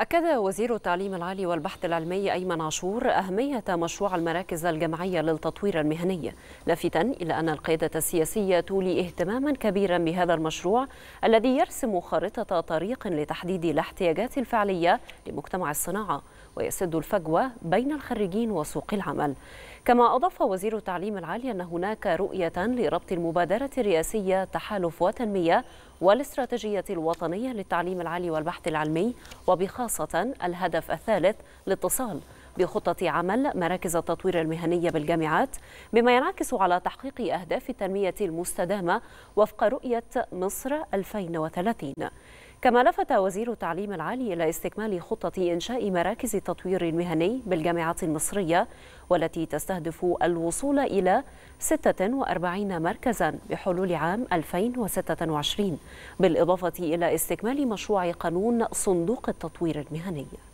أكد وزير التعليم العالي والبحث العلمي أيمن عاشور أهمية مشروع المراكز الجمعية للتطوير المهني لافتا إلى أن القيادة السياسية تولي اهتماما كبيرا بهذا المشروع الذي يرسم خارطة طريق لتحديد الاحتياجات الفعلية لمجتمع الصناعة ويسد الفجوة بين الخريجين وسوق العمل كما أضاف وزير التعليم العالي أن هناك رؤية لربط المبادرة الرئاسية تحالف وتنمية والاستراتيجية الوطنية للتعليم العالي والبحث العلمي وبخاصة الهدف الثالث الاتصال بخطة عمل مراكز التطوير المهنية بالجامعات بما ينعكس على تحقيق أهداف التنمية المستدامة وفق رؤية مصر 2030 كما لفت وزير التعليم العالي إلى استكمال خطة إنشاء مراكز التطوير المهني بالجامعات المصرية والتي تستهدف الوصول إلى 46 مركزا بحلول عام 2026 بالإضافة إلى استكمال مشروع قانون صندوق التطوير المهني